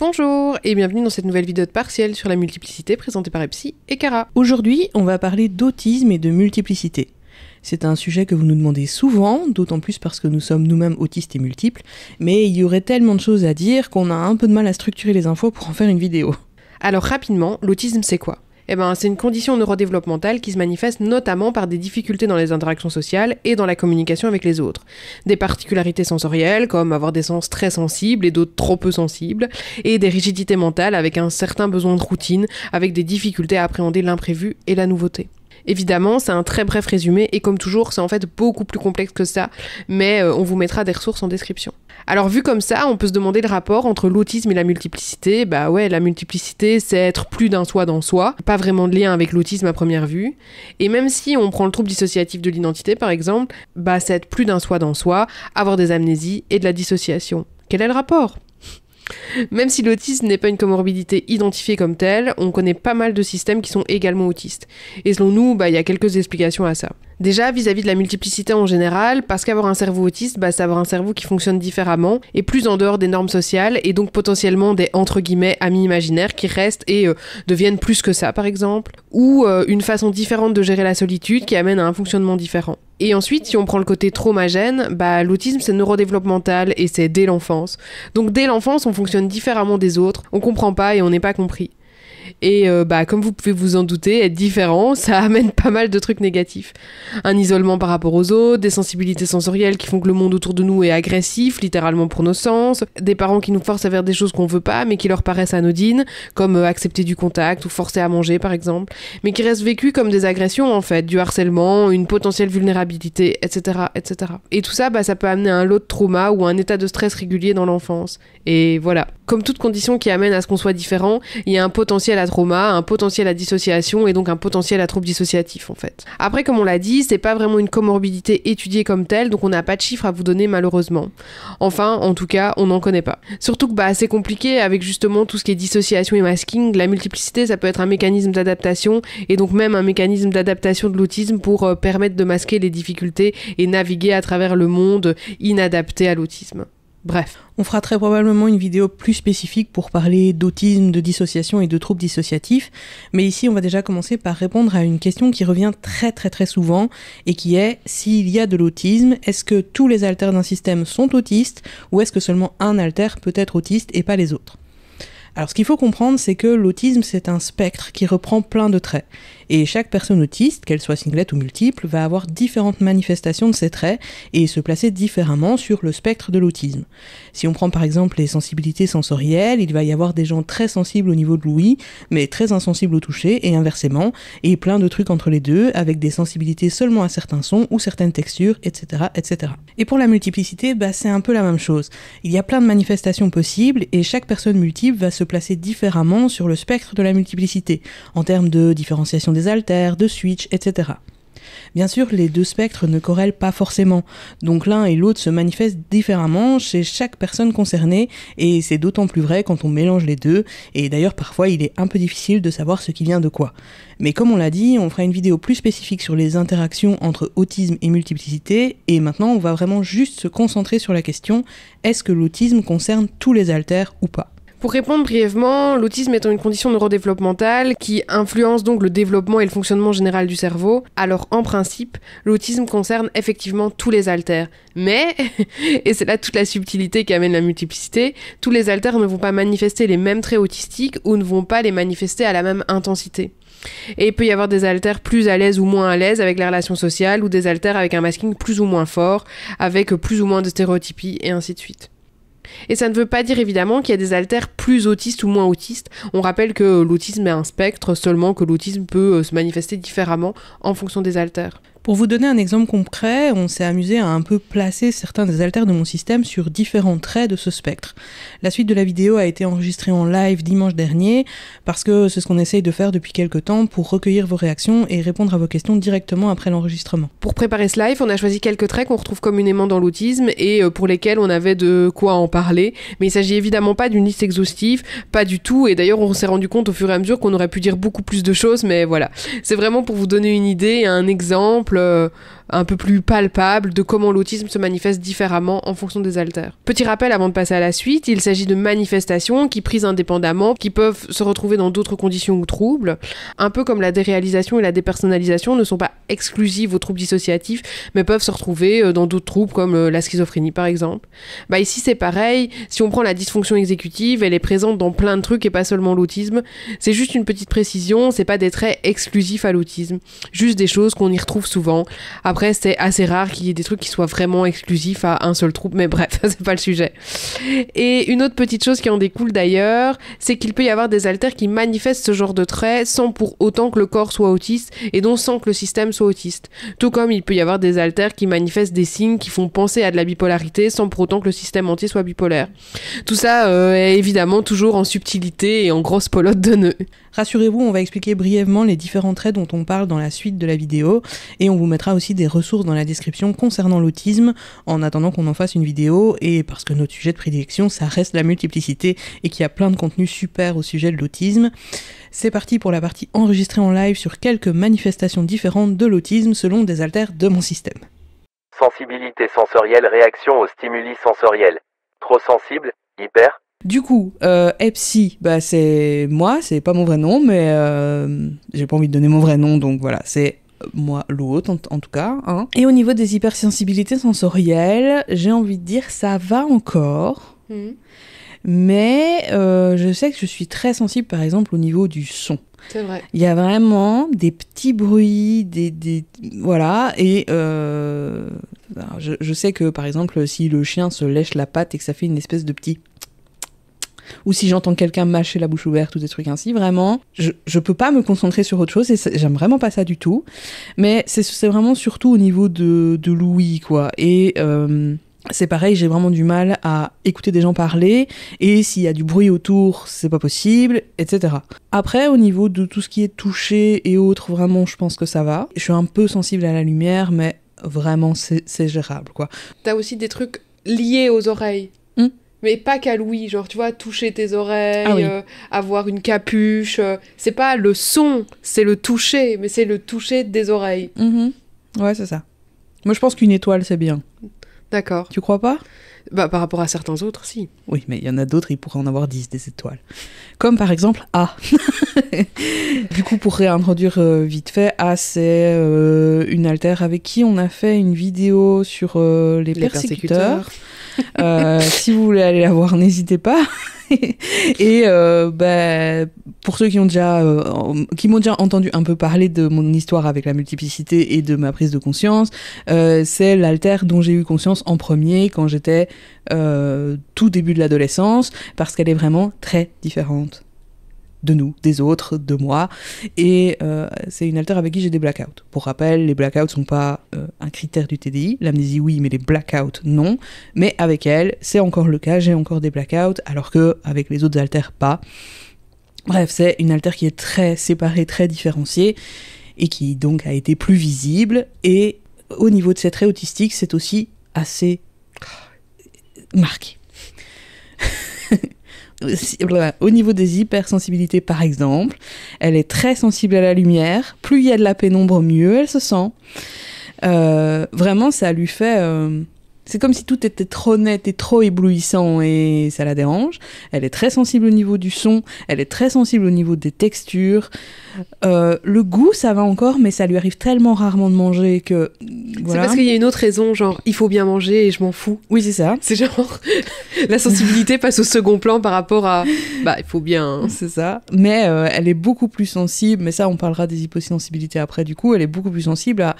Bonjour et bienvenue dans cette nouvelle vidéo de partielle sur la multiplicité présentée par Epsi et Cara. Aujourd'hui, on va parler d'autisme et de multiplicité. C'est un sujet que vous nous demandez souvent, d'autant plus parce que nous sommes nous-mêmes autistes et multiples, mais il y aurait tellement de choses à dire qu'on a un peu de mal à structurer les infos pour en faire une vidéo. Alors rapidement, l'autisme c'est quoi eh ben, c'est une condition neurodéveloppementale qui se manifeste notamment par des difficultés dans les interactions sociales et dans la communication avec les autres. Des particularités sensorielles, comme avoir des sens très sensibles et d'autres trop peu sensibles, et des rigidités mentales avec un certain besoin de routine, avec des difficultés à appréhender l'imprévu et la nouveauté. Évidemment, c'est un très bref résumé et comme toujours, c'est en fait beaucoup plus complexe que ça, mais euh, on vous mettra des ressources en description. Alors vu comme ça, on peut se demander le rapport entre l'autisme et la multiplicité. Bah ouais, la multiplicité, c'est être plus d'un soi dans soi, pas vraiment de lien avec l'autisme à première vue. Et même si on prend le trouble dissociatif de l'identité par exemple, bah c'est être plus d'un soi dans soi, avoir des amnésies et de la dissociation. Quel est le rapport même si l'autisme n'est pas une comorbidité identifiée comme telle, on connaît pas mal de systèmes qui sont également autistes. Et selon nous, bah, il y a quelques explications à ça. Déjà, vis-à-vis de la multiplicité en général, parce qu'avoir un cerveau autiste, bah, c'est avoir un cerveau qui fonctionne différemment et plus en dehors des normes sociales et donc potentiellement des entre guillemets amis imaginaires qui restent et euh, deviennent plus que ça, par exemple, ou euh, une façon différente de gérer la solitude qui amène à un fonctionnement différent. Et ensuite, si on prend le côté traumagène, bah, l'autisme, c'est neurodéveloppemental et c'est dès l'enfance. Donc dès l'enfance, on fonctionne différemment des autres, on comprend pas et on n'est pas compris. Et euh, bah, comme vous pouvez vous en douter, être différent, ça amène pas mal de trucs négatifs. Un isolement par rapport aux autres, des sensibilités sensorielles qui font que le monde autour de nous est agressif, littéralement pour nos sens, des parents qui nous forcent à faire des choses qu'on veut pas, mais qui leur paraissent anodines, comme euh, accepter du contact ou forcer à manger par exemple, mais qui restent vécus comme des agressions en fait, du harcèlement, une potentielle vulnérabilité, etc. etc. Et tout ça, bah, ça peut amener à un lot de trauma ou un état de stress régulier dans l'enfance. Et voilà. Comme toute condition qui amène à ce qu'on soit différent, il y a un potentiel trauma, un potentiel à dissociation et donc un potentiel à troubles dissociatifs en fait. Après, comme on l'a dit, c'est pas vraiment une comorbidité étudiée comme telle, donc on n'a pas de chiffres à vous donner malheureusement. Enfin, en tout cas, on n'en connaît pas. Surtout que bah, c'est compliqué avec justement tout ce qui est dissociation et masking. La multiplicité, ça peut être un mécanisme d'adaptation et donc même un mécanisme d'adaptation de l'autisme pour euh, permettre de masquer les difficultés et naviguer à travers le monde inadapté à l'autisme. Bref, on fera très probablement une vidéo plus spécifique pour parler d'autisme, de dissociation et de troubles dissociatifs, mais ici on va déjà commencer par répondre à une question qui revient très très très souvent et qui est s'il y a de l'autisme, est-ce que tous les alters d'un système sont autistes ou est-ce que seulement un alter peut être autiste et pas les autres alors ce qu'il faut comprendre, c'est que l'autisme, c'est un spectre qui reprend plein de traits. Et chaque personne autiste, qu'elle soit singlette ou multiple, va avoir différentes manifestations de ces traits et se placer différemment sur le spectre de l'autisme. Si on prend par exemple les sensibilités sensorielles, il va y avoir des gens très sensibles au niveau de l'ouïe, mais très insensibles au toucher, et inversement, et plein de trucs entre les deux, avec des sensibilités seulement à certains sons ou certaines textures, etc. etc. Et pour la multiplicité, bah, c'est un peu la même chose. Il y a plein de manifestations possibles, et chaque personne multiple va se placer différemment sur le spectre de la multiplicité, en termes de différenciation des alters, de switch, etc. Bien sûr, les deux spectres ne corrèlent pas forcément, donc l'un et l'autre se manifestent différemment chez chaque personne concernée, et c'est d'autant plus vrai quand on mélange les deux, et d'ailleurs parfois il est un peu difficile de savoir ce qui vient de quoi. Mais comme on l'a dit, on fera une vidéo plus spécifique sur les interactions entre autisme et multiplicité, et maintenant on va vraiment juste se concentrer sur la question, est-ce que l'autisme concerne tous les alters ou pas pour répondre brièvement, l'autisme étant une condition neurodéveloppementale qui influence donc le développement et le fonctionnement général du cerveau, alors en principe, l'autisme concerne effectivement tous les altères. Mais, et c'est là toute la subtilité qui amène la multiplicité, tous les altères ne vont pas manifester les mêmes traits autistiques ou ne vont pas les manifester à la même intensité. Et il peut y avoir des altères plus à l'aise ou moins à l'aise avec les relations sociales, ou des altères avec un masking plus ou moins fort, avec plus ou moins de stéréotypies, et ainsi de suite. Et ça ne veut pas dire évidemment qu'il y a des altères plus autistes ou moins autistes. On rappelle que l'autisme est un spectre, seulement que l'autisme peut euh, se manifester différemment en fonction des altères. Pour vous donner un exemple concret, on s'est amusé à un peu placer certains des haltères de mon système sur différents traits de ce spectre. La suite de la vidéo a été enregistrée en live dimanche dernier, parce que c'est ce qu'on essaye de faire depuis quelques temps pour recueillir vos réactions et répondre à vos questions directement après l'enregistrement. Pour préparer ce live, on a choisi quelques traits qu'on retrouve communément dans l'autisme et euh, pour lesquels on avait de quoi en parler, mais il s'agit évidemment pas d'une liste exhaustive, pas du tout, et d'ailleurs on s'est rendu compte au fur et à mesure qu'on aurait pu dire beaucoup plus de choses, mais voilà. C'est vraiment pour vous donner une idée, un exemple, exemple, euh, un peu plus palpable de comment l'autisme se manifeste différemment en fonction des altères. Petit rappel avant de passer à la suite, il s'agit de manifestations qui, prises indépendamment, qui peuvent se retrouver dans d'autres conditions ou troubles, un peu comme la déréalisation et la dépersonnalisation ne sont pas exclusives aux troubles dissociatifs, mais peuvent se retrouver euh, dans d'autres troubles comme euh, la schizophrénie par exemple. Bah ici c'est pareil, si on prend la dysfonction exécutive, elle est présente dans plein de trucs et pas seulement l'autisme. C'est juste une petite précision, c'est pas des traits exclusifs à l'autisme, juste des choses qu'on y retrouve souvent. Après, c'est assez rare qu'il y ait des trucs qui soient vraiment exclusifs à un seul troupe, mais bref, c'est pas le sujet. Et une autre petite chose qui en découle d'ailleurs, c'est qu'il peut y avoir des altères qui manifestent ce genre de traits sans pour autant que le corps soit autiste et donc sans que le système soit autiste. Tout comme il peut y avoir des altères qui manifestent des signes qui font penser à de la bipolarité sans pour autant que le système entier soit bipolaire. Tout ça euh, est évidemment toujours en subtilité et en grosse pelote de nœuds. Rassurez-vous, on va expliquer brièvement les différents traits dont on parle dans la suite de la vidéo et on vous mettra aussi des ressources dans la description concernant l'autisme en attendant qu'on en fasse une vidéo et parce que notre sujet de prédilection ça reste la multiplicité et qu'il y a plein de contenus super au sujet de l'autisme. C'est parti pour la partie enregistrée en live sur quelques manifestations différentes de l'autisme selon des altères de mon système. Sensibilité sensorielle, réaction aux stimuli sensoriels. Trop sensible, hyper, du coup, euh, Epsi, bah, c'est moi, c'est pas mon vrai nom, mais euh, j'ai pas envie de donner mon vrai nom, donc voilà, c'est euh, moi l'autre en, tout cas. Hein. Et au niveau des hypersensibilités sensorielles, j'ai envie de dire ça va encore. Hmm. Mais euh, je sais que je suis très sensible par exemple au niveau du son. C'est vrai. Il y a vraiment des petits bruits, des. des voilà, et je, je sais que par exemple, si le chien se lèche la patte et que ça fait une espèce de petit ou si j'entends quelqu'un mâcher la bouche ouverte ou des trucs ainsi, vraiment, je, je peux pas me concentrer sur autre chose et j'aime vraiment pas ça du tout. Mais c'est vraiment surtout au niveau de, de l'ouïe, quoi. Et. Euh, c'est pareil, j'ai vraiment du mal à écouter des gens parler, et s'il y a du bruit autour, c'est pas possible, etc. Après, au niveau de tout ce qui est touché et autres, vraiment, je pense que ça va. Je suis un peu sensible à la lumière, mais vraiment, c'est gérable, quoi. T'as aussi des trucs liés aux oreilles mais pas qu'à Louis, genre tu vois, toucher tes oreilles, ah euh, avoir une capuche, euh, c'est pas le son, c'est le toucher, mais c'est le toucher des oreilles. Mhm. Ouais, c'est ça. Moi je pense qu'une étoile c'est bien. D'accord. Tu crois pas Bah par rapport à certains autres, si. Oui, mais il y en a d'autres, il pourraient en avoir 10 des étoiles. Comme par exemple A. du coup, pour réintroduire euh, vite fait, A c'est une altère avec qui on a fait une vidéo sur les, persécuteurs euh, si vous voulez aller la voir, n'hésitez pas. et euh, bah, pour ceux qui ont déjà euh, qui m'ont déjà entendu un peu parler de mon histoire avec la multiplicité et de ma prise de conscience, euh, c'est l'alter dont j'ai eu conscience en premier quand j'étais euh, tout début de l'adolescence parce qu'elle est vraiment très différente de nous, des autres, de moi. Et euh, c'est une alter avec qui j'ai des blackouts. Pour rappel, les blackouts sont pas euh, un critère du TDI. L'amnésie, oui, mais les blackouts, non. Mais avec elle, c'est encore le cas. J'ai encore des blackouts, alors que avec les autres alters, pas. Bref, c'est une alter qui est très séparée, très différenciée, et qui donc a été plus visible. Et au niveau de ses traits autistiques, c'est aussi assez marqué. au niveau des hypersensibilités, par exemple, elle est très sensible à la lumière. Plus il y a de la pénombre, mieux elle se sent. Euh, vraiment, ça lui fait. Euh, c'est comme si tout était trop net et trop éblouissant et ça la dérange. Elle est très sensible au niveau du son, elle est très sensible au niveau des textures. Euh, le goût, ça va encore, mais ça lui arrive tellement rarement de manger que. C'est parce qu'il y a une autre raison, genre il faut bien manger et je m'en fous. Oui, c'est ça. C'est genre la sensibilité passe au second plan par rapport à bah il faut bien. C'est ça. Mais euh, elle est beaucoup plus sensible, mais ça on parlera des hyposensibilités après du coup, elle est beaucoup plus sensible à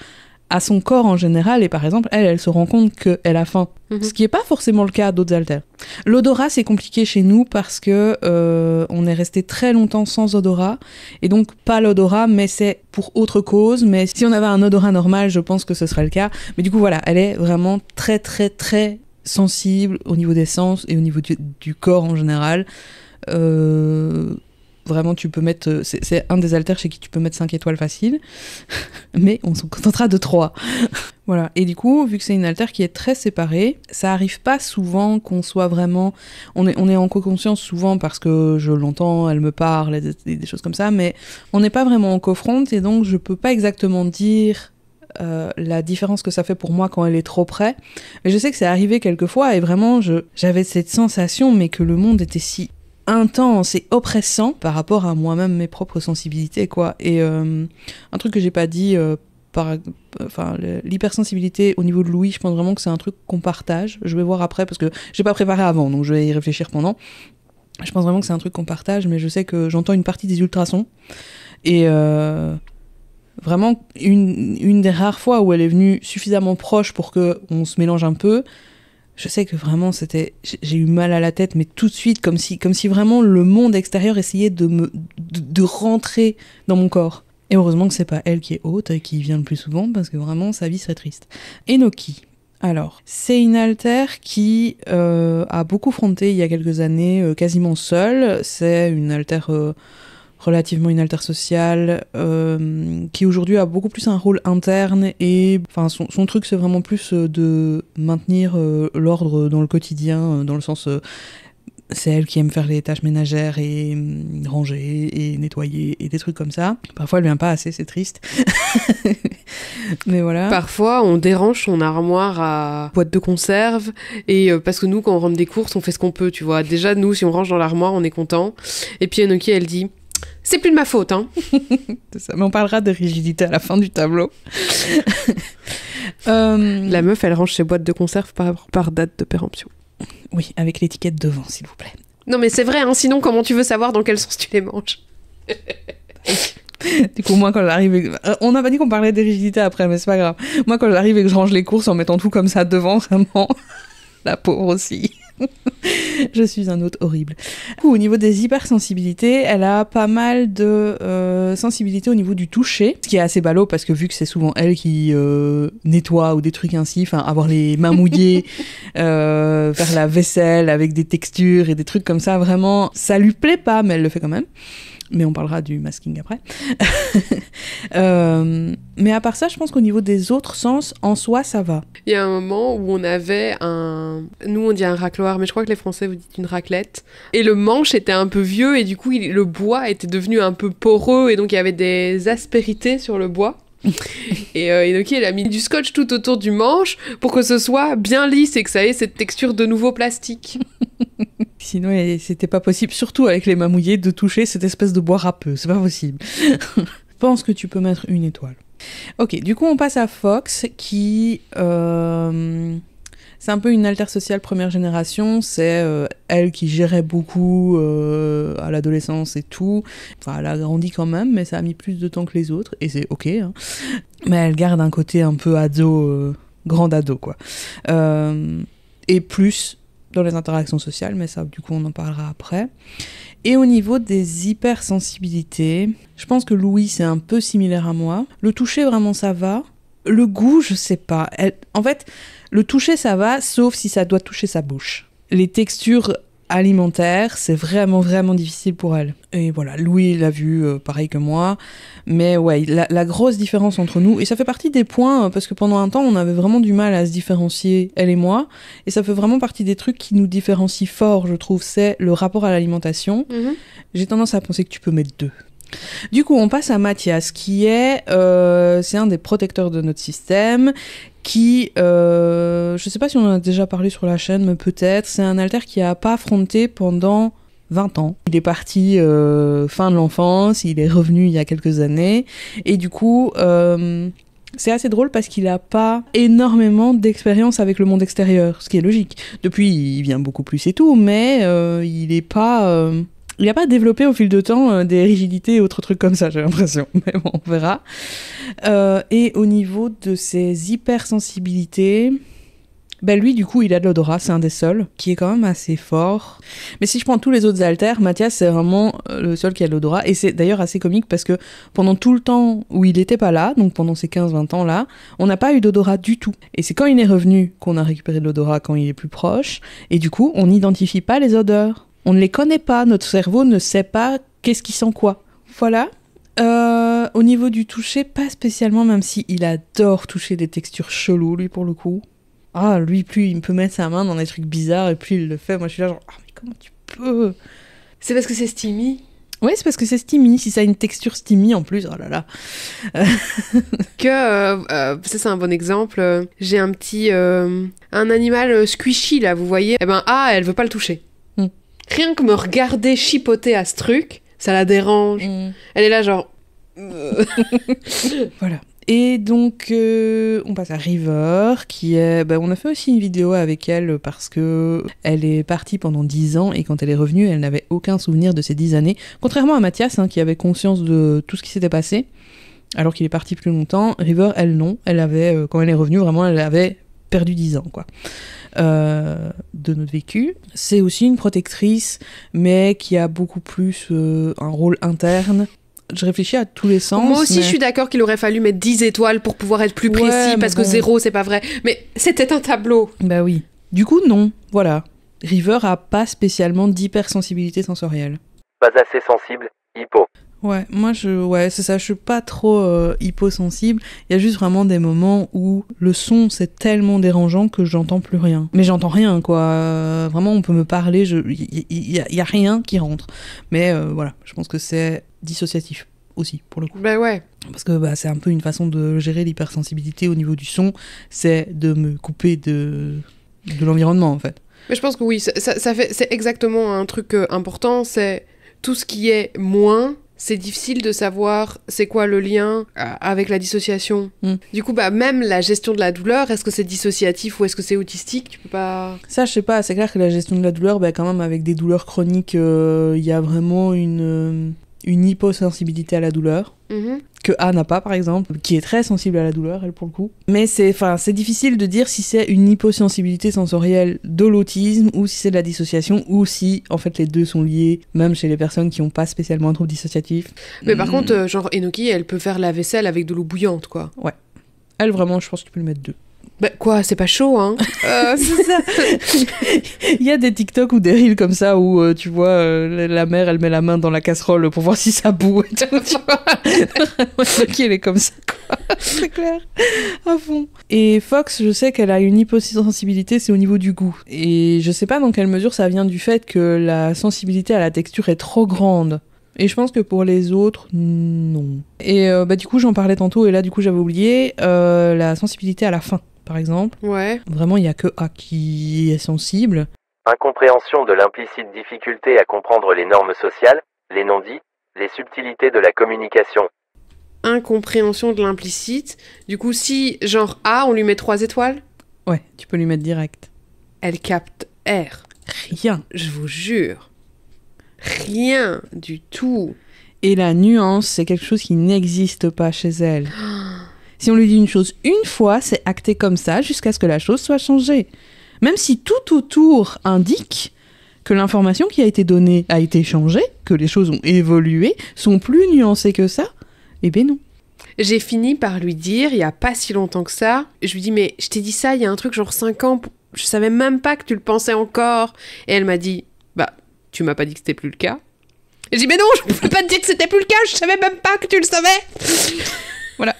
à son corps en général. Et par exemple, elle, elle se rend compte qu'elle a faim, mhm. ce qui n'est pas forcément le cas d'autres haltères. L'odorat, c'est compliqué chez nous parce que euh, on est resté très longtemps sans odorat. Et donc, pas l'odorat, mais c'est pour autre cause. Mais si on avait un odorat normal, je pense que ce serait le cas. Mais du coup, voilà, elle est vraiment très, très, très sensible au niveau des sens et au niveau du, corps en général. Euh, Vraiment, tu peux mettre. Euh, c'est un des alters chez qui tu peux mettre 5 étoiles faciles, mais on se contentera de 3. voilà. Et du coup, vu que c'est une alter qui est très séparée, ça arrive pas souvent qu'on soit vraiment. On est, on est en co-conscience souvent parce que je l'entends, elle me parle, des, choses comme ça, mais on n'est pas vraiment en co-front et donc je peux pas exactement dire. Euh, la différence que ça fait pour moi quand elle est trop près. Mais je sais que c'est arrivé quelquefois et vraiment, j'avais cette sensation, mais que le monde était si intense et oppressant par rapport à moi-même, mes propres sensibilités, quoi. Et euh, un truc que j'ai pas dit, euh, par, enfin, l'hypersensibilité au niveau de Louis, je pense vraiment que c'est un truc qu'on partage. Je vais voir après parce que j'ai pas préparé avant, donc je vais y réfléchir pendant. Je pense vraiment que c'est un truc qu'on partage, mais je sais que j'entends une partie des ultrasons et euh, vraiment une, une des rares fois où elle est venue suffisamment proche pour que on se mélange un peu je sais que vraiment c'était j'ai eu mal à la tête mais tout de suite comme si comme si vraiment le monde extérieur essayait de me de, rentrer dans mon corps et heureusement que c'est pas elle qui est haute et qui vient le plus souvent parce que vraiment sa vie serait triste Enoki alors, c'est une alter qui euh, a beaucoup fronté il y a quelques années, euh, quasiment seule. C'est une alter... Euh, relativement une alter sociale, euh, qui aujourd'hui a beaucoup plus un rôle interne et enfin son, son truc c'est vraiment plus euh, de maintenir euh, l'ordre dans le quotidien, dans le sens c'est elle qui aime faire les tâches ménagères et mm, ranger et nettoyer et des trucs comme ça. Parfois, elle vient pas assez, c'est triste. Mais voilà. Parfois, on dérange son armoire à boîte de conserve et parce que nous, quand on rentre des courses, on fait ce qu'on peut, tu vois. Déjà, nous, si on range dans l'armoire, on est content. Et puis, Enoki, elle dit c'est plus de ma faute, hein. ça. Mais on parlera de rigidité à la fin du tableau. Euh, la meuf, elle range ses boîtes de conserve par, par date de péremption. Oui, avec l'étiquette devant, s'il vous plaît. Non, mais c'est vrai, hein, sinon, comment tu veux savoir dans quel sens tu les manges Du coup, moi, quand j'arrive. Euh, on n'a pas dit qu'on parlait de rigidité après, mais c'est pas grave. Moi, quand j'arrive et que je range les courses en mettant tout comme ça devant, vraiment, la pauvre aussi. je suis un hôte horrible. au niveau des hypersensibilités, elle a pas mal de euh, sensibilités au niveau du toucher, ce qui est assez ballot parce que vu que c'est souvent elle qui euh, nettoie ou des trucs ainsi, enfin avoir les mains mouillées, euh, faire la vaisselle avec des textures et des trucs comme ça, vraiment, ça lui plaît pas, mais elle le fait quand même mais on parlera du masking après. Euh, mais à part ça, je pense qu'au niveau des autres sens, en soi, ça va. Il y a un moment où on avait un... Nous, on dit un racloir, mais je crois que les Français, vous dites une raclette. Et le manche était un peu vieux, et du coup, le bois était devenu un peu poreux, et donc il y avait des aspérités sur le bois. et euh, Inoki, elle a mis du scotch tout autour du manche pour que ce soit bien lisse et que ça ait cette texture de nouveau plastique. Sinon, c'était pas possible, surtout avec les mains de toucher cette espèce de bois râpeux. C'est pas possible. pense que tu peux mettre une étoile. Ok, du coup, on passe à Fox qui. Euh c'est un peu une alter sociale première génération. C'est euh, elle qui gérait beaucoup euh, à l'adolescence et tout. Enfin, elle a grandi quand même, mais ça a mis plus de temps que les autres. Et c'est ok. Hein. Mais elle garde un côté un peu ado, grande euh, grand ado, quoi. et plus dans les interactions sociales, mais ça, du coup, on en parlera après. Et au niveau des hypersensibilités, je pense que Louis, c'est un peu similaire à moi. Le toucher, vraiment, ça va le goût, je sais pas. en fait, le toucher, ça va, sauf si ça doit toucher sa bouche. Les textures alimentaires, c'est vraiment, vraiment difficile pour elle. Et voilà, Louis l'a vu euh, pareil que moi. Mais ouais, la, grosse différence entre nous, et ça fait partie des points, hein, parce que pendant un temps, on avait vraiment du mal à se différencier, elle et moi. Et ça fait vraiment partie des trucs qui nous différencient fort, je trouve, c'est le rapport à l'alimentation. Mhm. J'ai tendance à penser que tu peux mettre deux. Du coup, on passe à Mathias, qui est, euh, c'est un des protecteurs de notre système, qui, euh, je ne sais pas si on en a déjà parlé sur la chaîne, mais peut-être, c'est un alter qui n'a pas affronté pendant 20 ans. Il est parti euh, fin de l'enfance, il est revenu il y a quelques années, et du coup, c'est assez drôle parce qu'il n'a pas énormément d'expérience avec le monde extérieur, ce qui est logique. Depuis, il vient beaucoup plus et tout, mais il n'est pas il n'a pas développé au fil de temps euh, des rigidités et autres trucs comme ça, j'ai l'impression. Mais bon, on verra. Euh, et au niveau de ses hypersensibilités, ben lui, du coup, il a de l'odorat, c'est un des seuls, qui est quand même assez fort. Mais si je prends tous les autres alters, Mathias, c'est vraiment euh, le seul qui a de l'odorat. Et c'est d'ailleurs assez comique parce que pendant tout le temps où il n'était pas là, donc pendant ces 15-20 ans-là, on n'a pas eu d'odorat du tout. Et c'est quand il est revenu qu'on a récupéré de l'odorat quand il est plus proche. Et du coup, on n'identifie pas les odeurs. On ne les connaît pas, notre cerveau ne sait pas qu'est-ce qui sent quoi. Voilà. Euh, au niveau du toucher, pas spécialement, même si il adore toucher des textures cheloues, lui, pour le coup. Ah, lui, plus il peut mettre sa main dans des trucs bizarres, et plus il le fait. Moi, je suis là, genre, ah, mais comment tu peux C'est parce que c'est steamy oui, c'est parce que c'est steamy. Si ça a une texture steamy en plus, oh là là. que euh, euh, ça, c'est un bon exemple. J'ai un petit un animal squishy là, vous voyez. Eh ben ah, elle veut pas le toucher rien que me regarder chipoter à ce truc, ça la dérange. Mm. Elle est là genre... voilà. Et donc, euh, on passe à River, qui est. Bah, on a fait aussi une vidéo avec elle parce que elle est partie pendant 10 ans et quand elle est revenue, elle n'avait aucun souvenir de ces 10 années. Contrairement à Mathias, hein, qui avait conscience de tout ce qui s'était passé, alors qu'il est parti plus longtemps, River, elle, non. Elle avait, euh, quand elle est revenue, vraiment, elle avait perdu 10 ans quoi, euh, de notre vécu. C'est aussi une protectrice, mais qui a beaucoup plus euh, un rôle interne. Je réfléchis à tous les sens. Moi aussi, je suis d'accord qu'il aurait fallu mettre 10 étoiles pour pouvoir être plus précis, parce que zéro, c'est pas vrai. Mais c'était un tableau. Bah oui. Du coup, non. Voilà. River a pas spécialement d'hypersensibilité sensorielle. Pas assez sensible, hypo. Ouais, moi je, ouais, c'est ça, je suis pas trop euh, hyposensible. Il y a juste vraiment des moments où le son c'est tellement dérangeant que j'entends plus rien. Mais j'entends rien quoi. Euh, vraiment, on peut me parler, je, y, a, rien qui rentre. Mais euh, voilà, je pense que c'est dissociatif aussi pour le coup. Bah ouais. Parce que bah, c'est un peu une façon de gérer l'hypersensibilité au niveau du son, c'est de me couper de de l'environnement en fait. Mais je pense que oui, ça, ça fait, c'est exactement un truc important, c'est tout ce qui est moins c'est difficile de savoir c'est quoi le lien euh, avec la dissociation. Hmm. Du coup, bah, même la gestion de la douleur, est-ce que c'est dissociatif ou est-ce que c'est autistique Tu peux pas. Ça, je sais pas. C'est clair que la gestion de la douleur, bah, quand même, avec des douleurs chroniques, euh, il y a vraiment une, euh, une hyposensibilité à la douleur. Mm-hmm. Que Anne n'a pas, par exemple, qui est très sensible à la douleur, elle, pour le coup. Mais c'est difficile de dire si c'est une hyposensibilité sensorielle de l'autisme ou si c'est de la dissociation ou si, en fait, les deux sont liés, même chez les personnes qui n'ont pas spécialement un trouble dissociatif. Mais par mm. contre, euh, genre, Enoki, elle peut faire la vaisselle avec de l'eau bouillante, quoi. Ouais. Elle, vraiment, je pense que tu peux le mettre deux. Bah quoi, c'est pas chaud, hein euh... ça. Il y a des TikTok ou des reels comme ça où euh, tu vois euh, la mère, elle met la main dans la casserole pour voir si ça boue. qui elle est comme ça, C'est clair, à fond. Et Fox, je sais qu'elle a une hyposensibilité, c'est au niveau du goût. Et je sais pas dans quelle mesure ça vient du fait que la sensibilité à la texture est trop grande. Et je pense que pour les autres, non. Et euh, bah, du coup, j'en parlais tantôt, et là, du coup, j'avais oublié la sensibilité à la faim par exemple. Ouais. Vraiment, il n'y a que A qui est sensible. Incompréhension de l'implicite difficulté à comprendre les normes sociales, les non-dits, les subtilités de la communication. Incompréhension de l'implicite. Du coup, si genre A, on lui met trois étoiles Ouais, tu peux lui mettre direct. Elle capte R. Rien. Je vous jure. Rien du tout. Et la nuance, c'est quelque chose qui n'existe pas chez elle. Ah. Si on lui dit une chose une fois, c'est acté comme ça jusqu'à ce que la chose soit changée. Même si tout autour indique que l'information qui a été donnée a été changée, que les choses ont évolué, sont plus nuancées que ça, eh bien non. J'ai fini par lui dire, il n'y a pas si longtemps que ça, je lui dis mais je t'ai dit ça il y a un truc genre 5 ans, je savais même pas que tu le pensais encore. Et elle m'a dit, bah tu m'as pas dit que c'était plus le cas. J'ai dit mais non, je pouvais pas te dire que c'était plus le cas, je savais même pas que tu le savais. Voilà.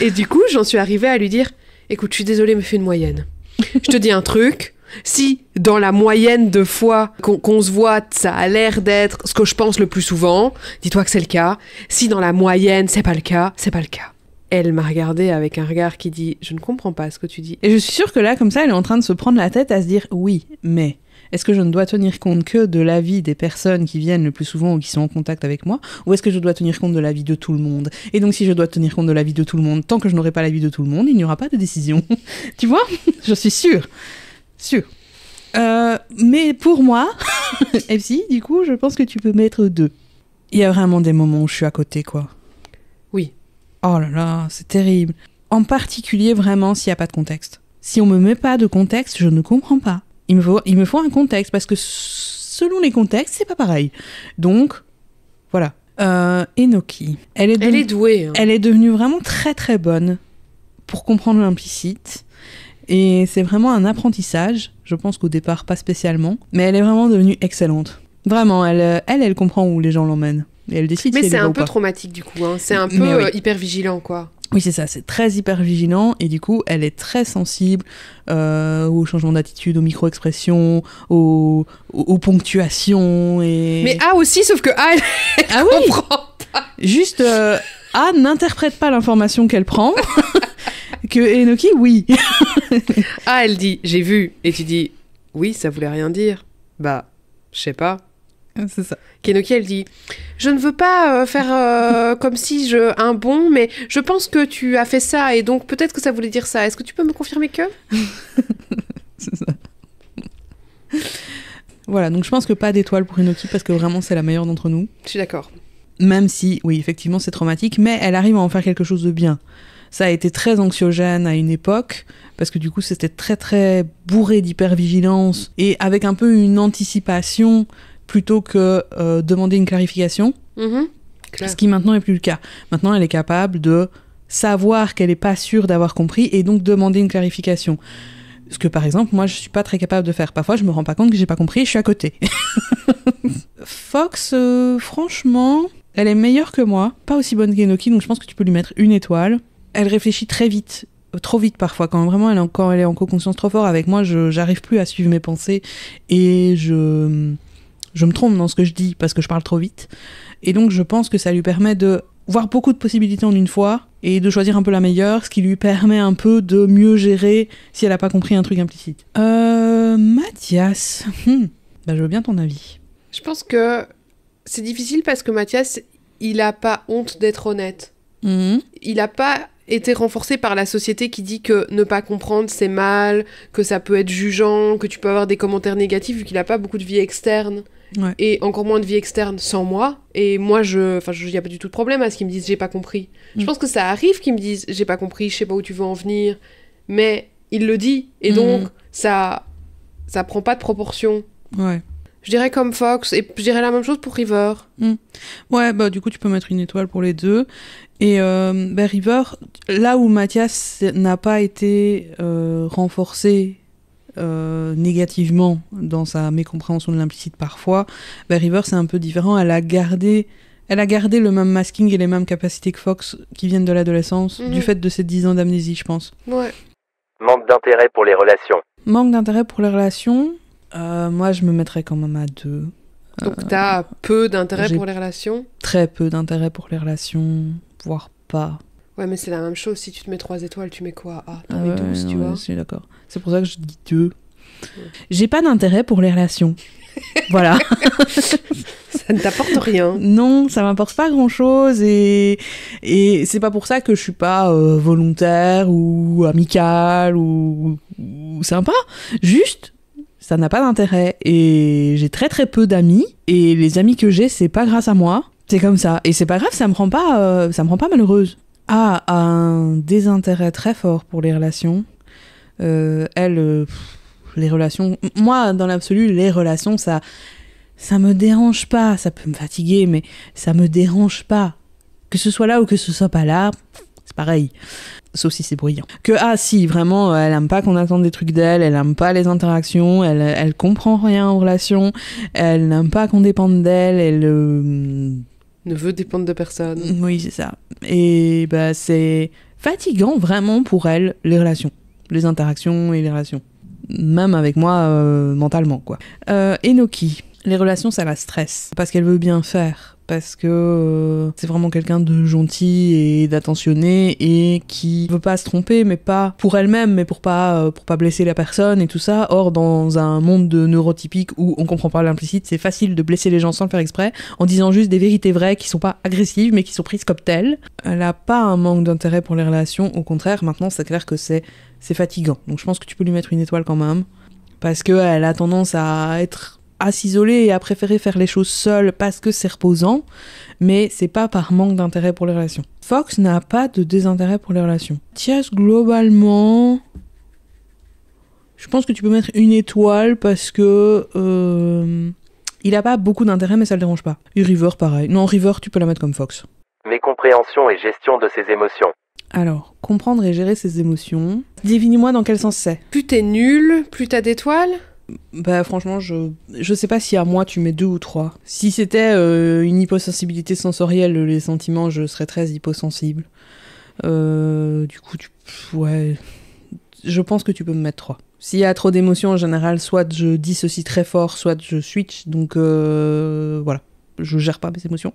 Et du coup, j'en suis arrivée à lui dire Écoute, je suis désolée, mais fais une moyenne. Je te dis un truc. Si dans la moyenne de fois qu'on se voit, ça a l'air d'être ce que je pense le plus souvent, dis-toi que c'est le cas. Si dans la moyenne, c'est pas le cas, c'est pas le cas. Elle m'a regardée avec un regard qui dit Je ne comprends pas ce que tu dis. Et je suis sûre que là, comme ça, elle est en train de se prendre la tête à se dire Oui, mais. Est-ce que je ne dois tenir compte que de l'avis des personnes qui viennent le plus souvent ou qui sont en contact avec moi Ou est-ce que je dois tenir compte de l'avis de tout le monde Et donc si je dois tenir compte de l'avis de tout le monde, tant que je n'aurai pas l'avis de tout le monde, il n'y aura pas de décision. tu vois Je suis sûre. Sûre. Euh, mais pour moi, FC, du coup, je pense que tu peux mettre deux. Il y a vraiment des moments où je suis à côté, quoi. Oui. Oh là là, c'est terrible. En particulier, vraiment, s'il n'y a pas de contexte. Si on me met pas de contexte, je ne comprends pas il me faut, il me faut un contexte parce que selon les contextes, c'est pas pareil. Donc, voilà. Euh, Enoki, elle est, elle est douée. Hein. Elle est devenue vraiment très très bonne pour comprendre l'implicite. Et c'est vraiment un apprentissage. Je pense qu'au départ, pas spécialement. Mais elle est vraiment devenue excellente. Vraiment, elle, elle, elle comprend où les gens l'emmènent. Et elle décide Mais c'est un peu traumatique du coup. Hein. C'est un peu euh, hyper vigilant quoi. Oui, c'est ça, c'est très hyper vigilant et du coup, elle est très sensible euh, aux changements d'attitude, aux micro-expressions, aux, ponctuations et. Mais A aussi, sauf que A, elle, ah Juste, euh, A n'interprète pas l'information qu'elle prend. que Enoki, oui. A, elle dit, j'ai vu. Et tu dis, oui, ça voulait rien dire. Bah, je sais pas. C'est ça. Kenoki, elle dit Je ne veux pas euh, faire euh, comme si je. un bon, mais je pense que tu as fait ça et donc peut-être que ça voulait dire ça. Est-ce que tu peux me confirmer que C'est ça. voilà, donc je pense que pas d'étoile pour Inoki parce que vraiment c'est la meilleure d'entre nous. Je suis d'accord. Même si, oui, effectivement c'est traumatique, mais elle arrive à en faire quelque chose de bien. Ça a été très anxiogène à une époque, parce que du coup c'était très très bourré d'hypervigilance et avec un peu une anticipation plutôt que euh, demander une clarification. Mm-hmm. ce qui maintenant n'est plus le cas. Maintenant, elle est capable de savoir qu'elle n'est pas sûre d'avoir compris et donc demander une clarification. Ce que par exemple, moi, je suis pas très capable de faire. Parfois, je me rends pas compte que j'ai pas compris, et je suis à côté. Fox, euh, franchement, elle est meilleure que moi, pas aussi bonne que qu'Enoki, donc je pense que tu peux lui mettre une étoile. Elle réfléchit très vite, trop vite parfois. Quand vraiment elle est, quand elle est en co-conscience trop fort avec moi, je j'arrive plus à suivre mes pensées et je je me trompe dans ce que je dis parce que je parle trop vite. Et donc je pense que ça lui permet de voir beaucoup de possibilités en une fois et de choisir un peu la meilleure, ce qui lui permet un peu de mieux gérer si elle n'a pas compris un truc implicite. Euh, Mathias, hmm. bah, je veux bien ton avis. Je pense que c'est difficile parce que Mathias, il n'a pas honte d'être honnête. Hmm. Il n'a pas été renforcé par la société qui dit que ne pas comprendre c'est mal, que ça peut être jugeant, que tu peux avoir des commentaires négatifs vu qu'il n'a pas beaucoup de vie externe et encore moins de vie externe sans moi. Et moi, je, enfin, il n'y a pas du tout de problème à ce qu'ils me disent j'ai pas compris. Je mm. pense que ça arrive qu'ils me disent j'ai pas compris, je sais pas où tu veux en venir, mais il le dit et donc mm. ça, ça prend pas de proportion. Je dirais comme Fox et je dirais la même chose pour River. Mm. Ouais, bah du coup tu peux mettre une étoile pour les deux. Et euh, bah, River, là où Mathias n'a pas été euh, renforcé euh, négativement dans sa mécompréhension de l'implicite parfois, ben, River c'est un peu différent. Elle a gardé elle a gardé le même masking et les mêmes capacités que Fox qui viennent de l'adolescence, mhm. du fait de ses 10 ans d'amnésie, je pense. Ouais. Manque d'intérêt pour les relations. Manque d'intérêt pour les relations. Euh, moi, je me mettrais quand même à deux. Donc, euh, tu as peu d'intérêt pour les relations Très peu d'intérêt pour les relations, voire pas. Ouais, mais c'est la même chose. Si tu te mets 3 étoiles, tu mets quoi Ah, t'en ah mets 12, tu vois. C'est d'accord. C'est pour ça que je dis 2. J'ai pas d'intérêt pour les relations. voilà. ça ne t'apporte rien. Non, ça m'apporte pas grand chose et, et c'est pas pour ça que je suis pas euh, volontaire ou amicale ou, sympa. Juste, ça n'a pas d'intérêt et j'ai très très peu d'amis et les amis que j'ai, c'est pas grâce à moi. C'est comme ça et c'est pas grave, ça me rend pas, euh, ça me rend pas malheureuse a un désintérêt très fort pour les relations. Euh, elle, euh, les relations. Moi, dans l'absolu, les relations, ça, ça me dérange pas. Ça peut me fatiguer, mais ça me dérange pas. Que ce soit là ou que ce soit pas là, c'est pareil. Sauf si c'est bruyant. Que, ah si, vraiment, elle aime pas qu'on attende des trucs d'elle, elle aime pas les interactions, elle, elle comprend rien aux relations, elle n'aime pas qu'on dépende d'elle, elle. Euh, ne veut dépendre de personne. Oui, c'est ça. Et bah, c'est fatigant vraiment pour elle, les relations, les interactions et les relations. Même avec moi, euh, mentalement, quoi. Euh, Enoki, les relations, ça la stresse. Parce qu'elle veut bien faire. Parce que euh, c'est vraiment quelqu'un de gentil et d'attentionné et qui veut pas se tromper, mais pas pour elle-même, mais pour pas, euh, pour pas blesser la personne et tout ça. Or, dans un monde de neurotypique où on comprend pas l'implicite, c'est facile de blesser les gens sans le faire exprès, en disant juste des vérités vraies qui sont pas agressives, mais qui sont prises comme telles. Elle a pas un manque d'intérêt pour les relations, au contraire, maintenant, c'est clair que c'est fatigant. Donc je pense que tu peux lui mettre une étoile quand même. Parce qu'elle a tendance à être à s'isoler et à préférer faire les choses seules parce que c'est reposant, mais c'est pas par manque d'intérêt pour les relations. Fox n'a pas de désintérêt pour les relations. Thias, globalement, je pense que tu peux mettre une étoile parce que euh, il a pas beaucoup d'intérêt, mais ça le dérange pas. Et River, pareil. Non, River, tu peux la mettre comme Fox. Mais compréhension et gestion de ses émotions. Alors, comprendre et gérer ses émotions. Définis-moi dans quel sens c'est. Plus t'es nul, plus t'as d'étoiles bah franchement, je sais pas si à moi tu mets deux ou trois. Si c'était euh, une hyposensibilité sensorielle, les sentiments, je serais très hyposensible. Euh, du coup, tu... ouais, je pense que tu peux me mettre trois. S'il y a trop d'émotions en général, soit je dis ceci très fort, soit je switch. Donc euh, voilà, je gère pas mes émotions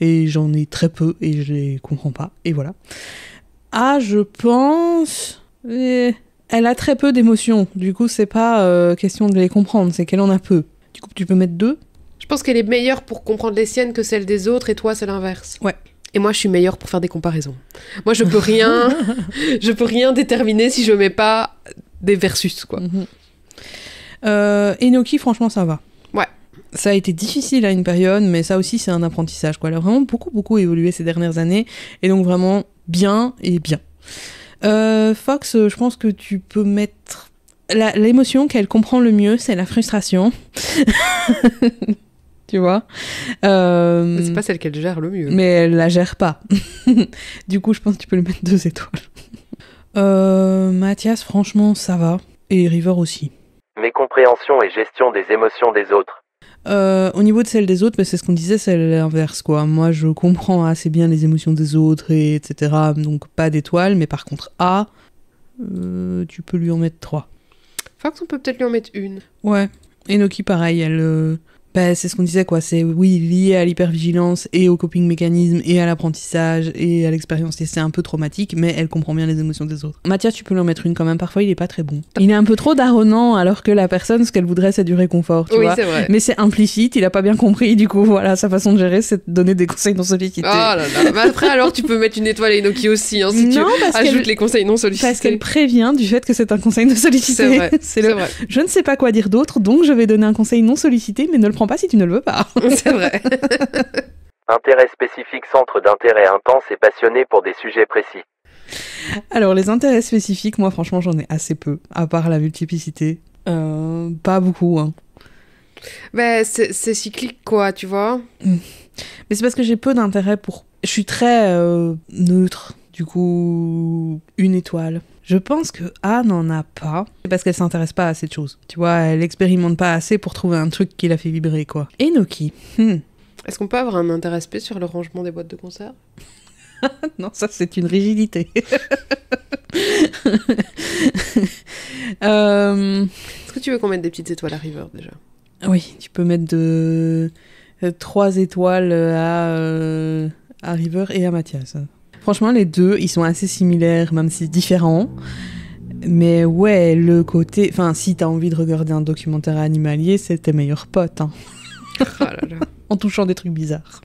et j'en ai très peu et je les comprends pas. Et voilà. Ah, je pense elle a très peu d'émotions. Du coup, c'est pas euh, question de les comprendre, c'est qu'elle en a peu. Du coup, tu peux mettre deux. Je pense qu'elle est meilleure pour comprendre les siennes que celles des autres, et toi, c'est l'inverse. Ouais. Et moi, je suis meilleure pour faire des comparaisons. Moi, je peux rien, je peux rien déterminer si je mets pas des versus, quoi. Mhm. Euh, franchement, ça va. Ouais. Ça a été difficile à une période, mais ça aussi, c'est un apprentissage, quoi. Elle a vraiment beaucoup, beaucoup évolué ces dernières années, et donc vraiment bien et bien. Euh, Fox, euh, je pense que tu peux mettre. L'émotion qu'elle comprend le mieux, c'est la frustration. tu vois. Euh, c'est pas celle qu'elle gère le mieux. Mais elle la gère pas. du coup, je pense que tu peux lui mettre deux étoiles. Euh, Mathias, franchement, ça va. Et River aussi. Mécompréhension et gestion des émotions des autres. Euh, au niveau de celle des autres, mais c'est ce qu'on disait, c'est l'inverse. quoi. Moi, je comprends assez bien les émotions des autres, etc. Donc, pas d'étoile, mais par contre, A, euh, tu peux lui en mettre trois. enfin on peut peut-être lui en mettre une. Ouais. Et Noki, pareil, elle, euh, c'est ce qu'on disait, quoi. C'est oui, lié à l'hypervigilance et au coping mécanisme et à l'apprentissage et à l'expérience. Et c'est un peu traumatique, mais elle comprend bien les émotions des autres. Mathias, tu peux en mettre une quand même. Parfois, il est pas très bon. Il est un peu trop daronnant alors que la personne, ce qu'elle voudrait, c'est du réconfort. Tu oui, c'est vrai. Mais c'est implicite, il a pas bien compris. Du coup, voilà, sa façon de gérer, c'est de donner des conseils non sollicités. Oh là là. après, alors, tu peux mettre une étoile et une aussi, hein, si non, tu ajoutes les conseils non sollicités. Parce qu'elle prévient du fait que c'est un conseil non sollicité. C'est vrai. vrai. Je ne sais pas quoi dire d'autre, donc je vais donner un conseil non sollicité, mais ne le pas si tu ne le veux pas. C'est vrai. Intérêt spécifique, centre d'intérêt intense et passionné pour des sujets précis. Alors les intérêts spécifiques, moi franchement j'en ai assez peu, à part la multiplicité. Euh, pas beaucoup. Hein. Ben, c'est cyclique quoi, tu vois. Hmm. Mais c'est parce que j'ai peu d'intérêt pour... Je suis très euh, neutre, du coup, une étoile. Je pense que A n'en a pas, parce qu'elle s'intéresse pas à cette chose. Tu vois, elle expérimente pas assez pour trouver un truc qui la fait vibrer, quoi. Et Noki hmm. Est-ce qu'on peut avoir un intérêt sur le rangement des boîtes de concert non, ça c'est une rigidité. Euh, Est-ce que tu veux qu'on mette des petites étoiles à River déjà Oui, tu peux mettre de... Euh, trois étoiles à, euh, à River et à Mathias. Franchement, les deux, ils sont assez similaires, même si différents. Mais ouais, le côté. Enfin, si t'as envie de regarder un documentaire animalier, c'est tes meilleurs potes. Hein. Oh en touchant des trucs bizarres.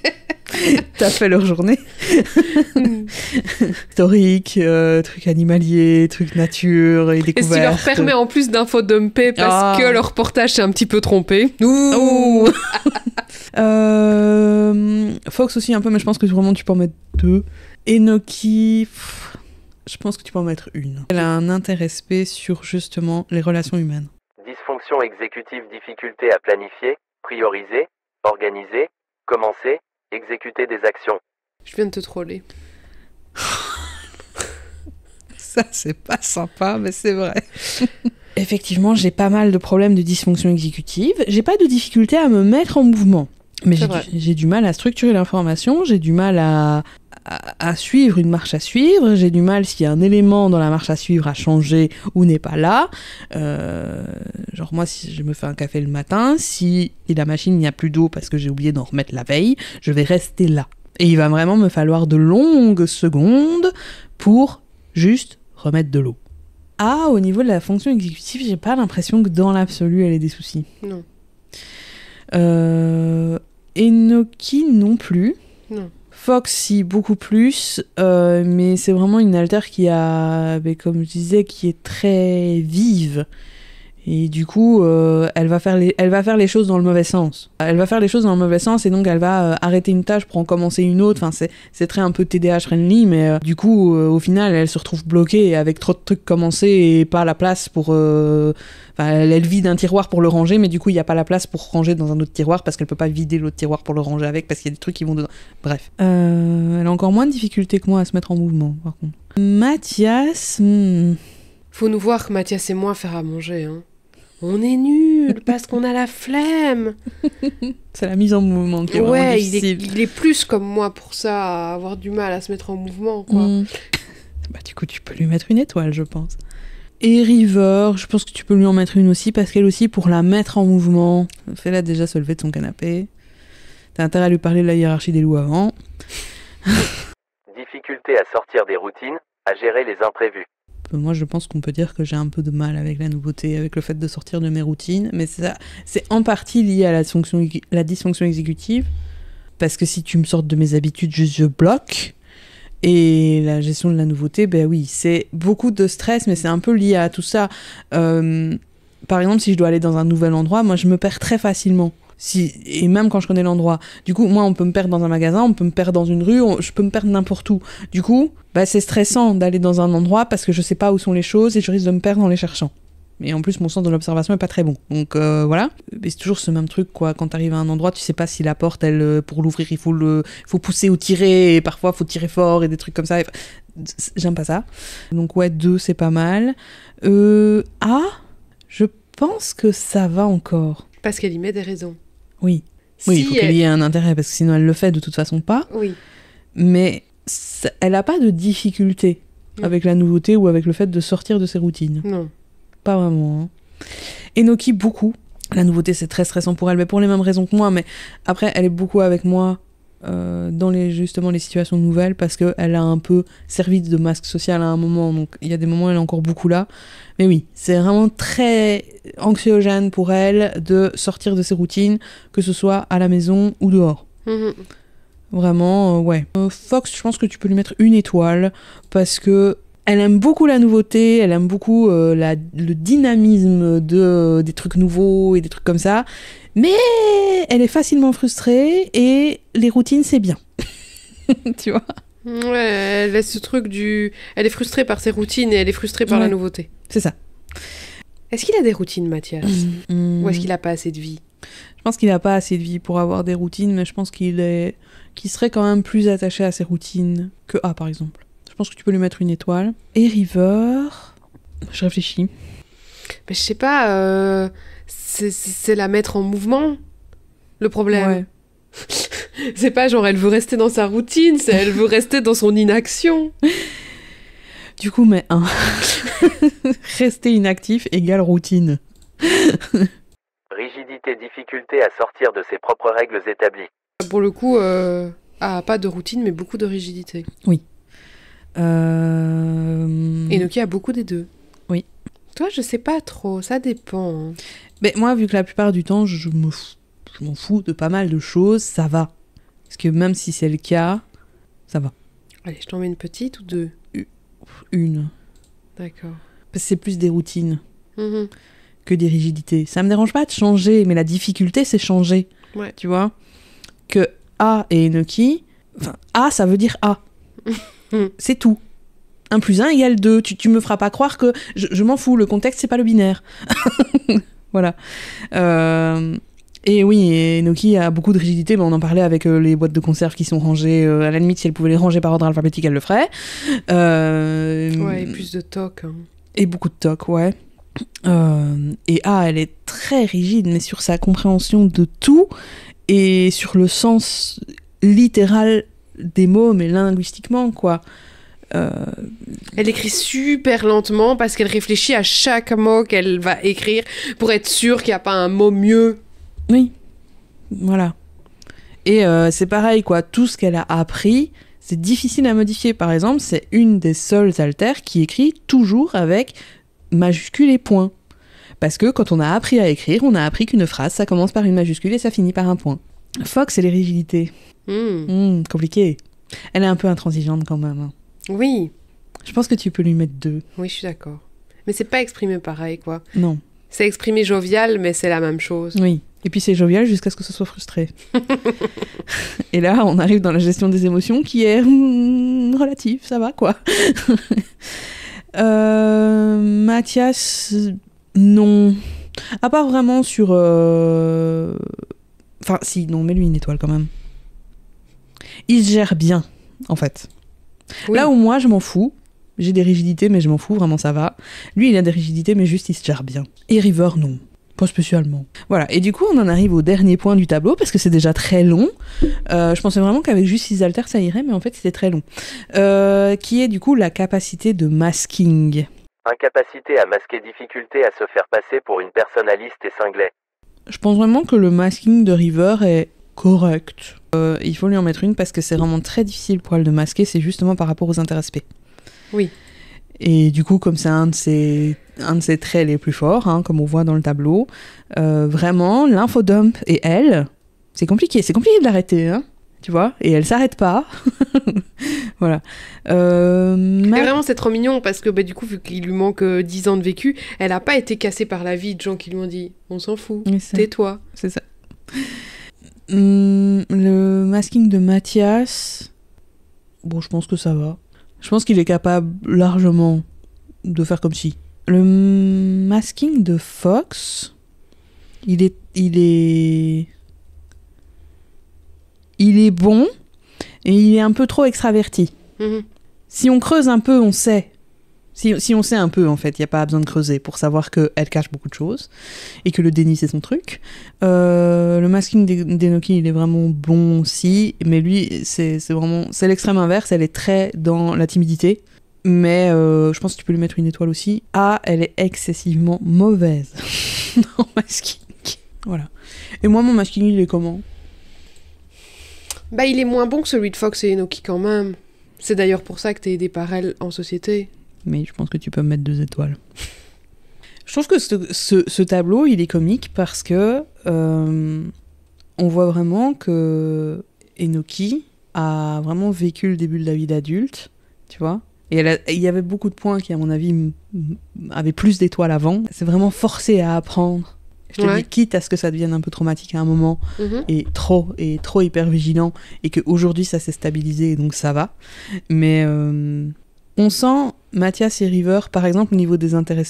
t'as fait leur journée. historique, euh, truc animalier, truc nature et découverte. Et ce qui leur permet en plus d'infodumper parce ah. que leur reportage s'est un petit peu trompé. Ouh. euh, Fox aussi un peu, mais je pense que vraiment tu peux en mettre deux. Enoki, je pense que tu peux en mettre une. Elle a un intérêt spé sur justement les relations humaines. Dysfonction exécutive, difficulté à planifier, prioriser, organiser, commencer, exécuter des actions. Je viens de te troller. Ça, c'est pas sympa, mais c'est vrai. Effectivement, j'ai pas mal de problèmes de dysfonction exécutive. J'ai pas de difficulté à me mettre en mouvement. Mais j'ai du, mal à structurer l'information, j'ai du mal à, suivre une marche à suivre, j'ai du mal s'il y a un élément dans la marche à suivre à changer ou n'est pas là. Euh, genre moi, si je me fais un café le matin, si et la machine n'y a plus d'eau parce que j'ai oublié d'en remettre la veille, je vais rester là. Et il va vraiment me falloir de longues secondes pour juste remettre de l'eau. Ah, au niveau de la fonction exécutive, j'ai pas l'impression que dans l'absolu, elle ait des soucis. Non. Euh, Enoki non plus. Non. Fox, si, beaucoup plus, euh, mais c'est vraiment une alter qui a, comme je disais, qui est très vive, et du coup, euh, elle, va faire les, elle va faire les choses dans le mauvais sens. Elle va faire les choses dans le mauvais sens et donc elle va euh, arrêter une tâche pour en commencer une autre. Enfin, c'est très un peu TDAH friendly, mais euh, du coup, au final, elle se retrouve bloquée avec trop de trucs commencés et pas la place pour. Enfin, elle, vide un tiroir pour le ranger, mais du coup, il n'y a pas la place pour ranger dans un autre tiroir parce qu'elle peut pas vider l'autre tiroir pour le ranger avec parce qu'il y a des trucs qui vont dedans. Bref. elle a encore moins de difficultés que moi à se mettre en mouvement, par contre. Mathias. Hmm. Faut nous voir que Mathias et moi faire à manger, hein on est nul parce qu'on a la flemme. c'est la mise en mouvement qui est ouais, il est, il est, plus comme moi pour ça, avoir du mal à se mettre en mouvement. Quoi. Mm. Bah, du coup, tu peux lui mettre une étoile, je pense. Et River, je pense que tu peux lui en mettre une aussi, parce qu'elle aussi, pour la mettre en mouvement, Fait là déjà se lever de son canapé. T'as intérêt à lui parler de la hiérarchie des loups avant. Difficulté à sortir des routines, à gérer les imprévus moi je pense qu'on peut dire que j'ai un peu de mal avec la nouveauté, avec le fait de sortir de mes routines, mais c'est en partie lié à la, la dysfonction exécutive, parce que si tu me sortes de mes habitudes, je bloque. Et la gestion de la nouveauté, ben oui, c'est beaucoup de stress, mais c'est un peu lié à tout ça. Euh, par exemple, si je dois aller dans un nouvel endroit, moi je me perds très facilement. Si, et même quand je connais l'endroit. Du coup, moi, on peut me perdre dans un magasin, on peut me perdre dans une rue, je peux me perdre n'importe où. Du coup, bah, c'est stressant d'aller dans un endroit parce que je sais pas où sont les choses et je risque de me perdre en les cherchant. Et en plus, mon sens de l'observation est pas très bon. Donc euh, voilà. Mais c'est toujours ce même truc, quoi. Quand t'arrives à un endroit, tu sais pas si la porte, elle, euh, pour l'ouvrir, il faut le, faut pousser ou tirer. Et parfois, faut tirer fort et des trucs comme ça. J'aime pas ça. Donc ouais, deux, c'est pas mal. Euh, ah, je pense que ça va encore. Parce qu'elle y met des raisons. Oui. il faut qu'elle y ait euh, un intérêt, parce que sinon elle le fait de toute façon pas. Mais elle n'a pas de difficulté mm. avec la nouveauté ou avec le fait de sortir de ses routines. Non. Pas vraiment. Et hein. Enoki, beaucoup. La nouveauté, c'est très stressant pour elle, mais pour les mêmes raisons que moi. Mais après, elle est beaucoup avec moi euh, dans les, justement les situations nouvelles parce qu'elle a un peu servi de masque social à un moment, donc il y a des moments où elle est encore beaucoup là. Mais oui, c'est vraiment très anxiogène pour elle de sortir de ses routines, que ce soit à la maison ou dehors. Mhm. Vraiment, euh, ouais. Euh, Fox, je pense que tu peux lui mettre une étoile parce que elle aime beaucoup la nouveauté, elle aime beaucoup le dynamisme de, des trucs nouveaux et des trucs comme ça. Mais elle est facilement frustrée et les routines, c'est bien. tu vois Ouais, elle laisse ce truc du. Elle est frustrée par ses routines et elle est frustrée par la nouveauté. C'est ça. Est-ce qu'il a des routines, Mathias mm, mm. Ou est-ce qu'il n'a pas assez de vie Je pense qu'il n'a pas assez de vie pour avoir des routines, mais je pense qu'il est... serait quand même plus attaché à ses routines que A, par exemple. Je pense que tu peux lui mettre une étoile. Et River. Je réfléchis. Mais je sais pas. Euh, c'est la mettre en mouvement, le problème. c'est pas genre elle veut rester dans sa routine, c'est elle veut rester dans son inaction. Du coup, mais un. rester inactif égale routine. Rigidité, difficulté à sortir de ses propres règles établies. Pour le coup, euh, ah, pas de routine, mais beaucoup de rigidité. Oui. Euh... y a beaucoup des deux. Toi, je sais pas trop, ça dépend. Hein. Mais moi, vu que la plupart du temps, je, m'en fous de pas mal de choses, ça va. Parce que même si c'est le cas, ça va. Allez, je t'en mets une petite ou deux Une. D'accord. Parce que c'est plus des routines mmh que des rigidités. Ça me dérange pas de changer, mais la difficulté, c'est changer. Ouais. Tu vois Que A et Enoki, enfin, A, ça veut dire A. c'est tout. 1 plus 1 égale 2. Tu, tu me feras pas croire que. Je, je m'en fous, le contexte, c'est pas le binaire. voilà. Euh, et oui, Nokia a beaucoup de rigidité. Mais on en parlait avec euh, les boîtes de conserve qui sont rangées. Euh, à la limite, si elle pouvait les ranger par ordre alphabétique, elle le ferait. ouais, et plus de toc. Hein. Et beaucoup de toc, ouais. et A, ah, elle est très rigide, mais sur sa compréhension de tout et sur le sens littéral des mots, mais linguistiquement, quoi. Euh, elle écrit super lentement parce qu'elle réfléchit à chaque mot qu'elle va écrire pour être sûre qu'il n'y a pas un mot mieux. Oui, voilà. Et euh, c'est pareil, quoi. Tout ce qu'elle a appris, c'est difficile à modifier. Par exemple, c'est une des seules altères qui écrit toujours avec majuscule et point. Parce que quand on a appris à écrire, on a appris qu'une phrase, ça commence par une majuscule et ça finit par un point. Fox et les rigidités. Hmm. Hmm, compliqué. Elle est un peu intransigeante quand même. Hein. Oui. Je pense que tu peux lui mettre deux. Oui, je suis d'accord. Mais c'est pas exprimé pareil, quoi. Non. C'est exprimé jovial, mais c'est la même chose. Oui. Et puis c'est jovial jusqu'à ce que ce soit frustré. Et là, on arrive dans la gestion des émotions qui est hmm, relative, ça va, quoi. Euh, Mathias, non. À part vraiment sur. Euh, enfin, si, non, mais lui une étoile quand même. Il se gère bien, en fait. Là où moi, je m'en fous. J'ai des rigidités, mais je m'en fous, vraiment ça va. Lui, il a des rigidités, mais juste il se gère bien. Et River, non. Pas spécialement. Voilà, et du coup, on en arrive au dernier point du tableau, parce que c'est déjà très long. Euh, je pensais vraiment qu'avec juste 6 alters, ça irait, mais en fait, c'était très long. Euh, qui est du coup la capacité de masking. Incapacité à masquer, difficulté à se faire passer pour une personnaliste et cinglée. Je pense vraiment que le masking de River est Correct. Euh, il faut lui en mettre une parce que c'est vraiment très difficile pour elle de masquer, c'est justement par rapport aux intérêts Oui. Et du coup, comme c'est un de ses, un de ses traits les plus forts, hein, comme on voit dans le tableau, euh, vraiment, l'infodump et elle, c'est compliqué, c'est compliqué de l'arrêter, hein, tu vois, et elle s'arrête pas. voilà. Euh, vraiment, c'est trop mignon parce que bah, du coup, vu qu'il lui manque 10 euh, ans de vécu, elle n'a pas été cassée par la vie de gens qui lui ont dit On s'en fout, tais-toi. C'est ça. Mm, le masking de Mathias, bon, je pense que ça va. Je pense qu'il est capable largement de faire comme si. Le masking de Fox, il est, il est, il est bon et il est un peu trop extraverti. Mm-hmm. Si on creuse un peu, on sait si, on sait un peu, en fait, il n'y a pas besoin de creuser pour savoir qu'elle cache beaucoup de choses et que le déni, c'est son truc. Euh, le masking d'Enoki, il est vraiment bon aussi, mais lui, c'est vraiment. C'est l'extrême inverse, elle est très dans la timidité, mais euh, je pense que tu peux lui mettre une étoile aussi. Ah, elle est excessivement mauvaise Non, masking. Voilà. Et moi, mon masking, il est comment Bah, il est moins bon que celui de Fox et Enoki quand même. C'est d'ailleurs pour ça que t'es aidé par elle en société mais je pense que tu peux me mettre deux étoiles. Je trouve que ce, tableau, il est comique parce que euh, on voit vraiment que Enoki a vraiment vécu le début de la vie d'adulte, tu vois. Et il y avait beaucoup de points qui, à mon avis, avaient plus d'étoiles avant. C'est vraiment forcé à apprendre. Je te dis, quitte à ce que ça devienne un peu traumatique à un moment, mm-hmm. et trop, et trop hyper vigilant, et qu'aujourd'hui ça s'est stabilisé, donc ça va. Mais euh, on sent Mathias et River, par exemple, au niveau des intérêts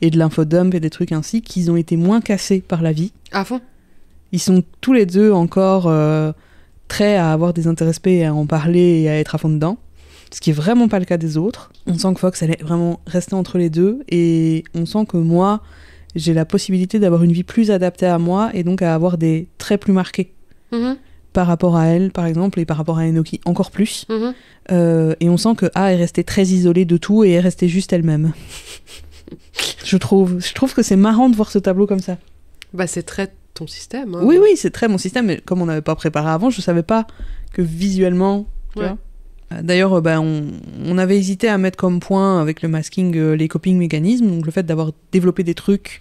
et de l'infodump et des trucs ainsi, qu'ils ont été moins cassés par la vie. À fond. Ils sont tous les deux encore euh, très à avoir des intérêts et à en parler et à être à fond dedans. Ce qui est vraiment pas le cas des autres. On sent que Fox, elle est vraiment restée entre les deux et on sent que moi, j'ai la possibilité d'avoir une vie plus adaptée à moi et donc à avoir des traits plus marqués. Mm-hmm par rapport à elle, par exemple, et par rapport à Enoki encore plus. Mhm. Euh, et on sent que A est restée très isolée de tout et est restée juste elle-même. je trouve, je trouve que c'est marrant de voir ce tableau comme ça. Bah c'est très ton système. Hein. oui, oui, c'est très mon système. Mais comme on n'avait pas préparé avant, je ne savais pas que visuellement. Euh, d'ailleurs, bah, on, avait hésité à mettre comme point avec le masking euh, les coping mécanismes, donc le fait d'avoir développé des trucs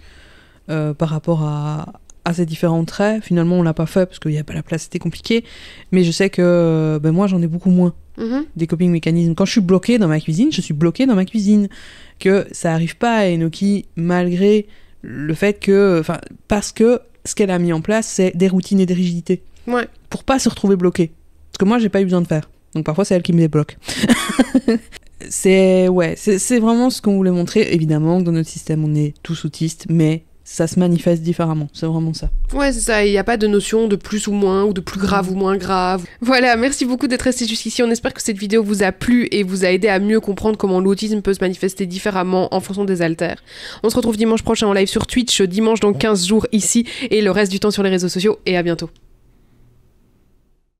par rapport à, à ces différents traits. Finalement, on l'a pas fait parce qu'il n'y a pas la place, c'était compliqué. Mais je sais que ben, moi, j'en ai beaucoup moins mm-hmm. des coping mécanismes. Quand je suis bloquée dans ma cuisine, je suis bloquée dans ma cuisine. Que ça arrive pas à Enoki malgré le fait que, enfin, parce que ce qu'elle a mis en place, c'est des routines et des rigidités. Ouais. Pour pas se retrouver bloquée. Ce que moi, j'ai pas eu besoin de faire. Donc parfois, c'est elle qui me débloque. c'est ouais, c'est vraiment ce qu'on voulait montrer. Évidemment, dans notre système, on est tous autistes, mais ça se manifeste différemment. C'est vraiment ça. Ouais, c'est ça. Il n'y a pas de notion de plus ou moins, ou de plus grave ou moins grave. Voilà, merci beaucoup d'être resté jusqu'ici. On espère que cette vidéo vous a plu et vous a aidé à mieux comprendre comment l'autisme peut se manifester différemment en fonction des altères. On se retrouve dimanche prochain en live sur Twitch, dimanche dans 15 jours ici, et le reste du temps sur les réseaux sociaux. Et à bientôt.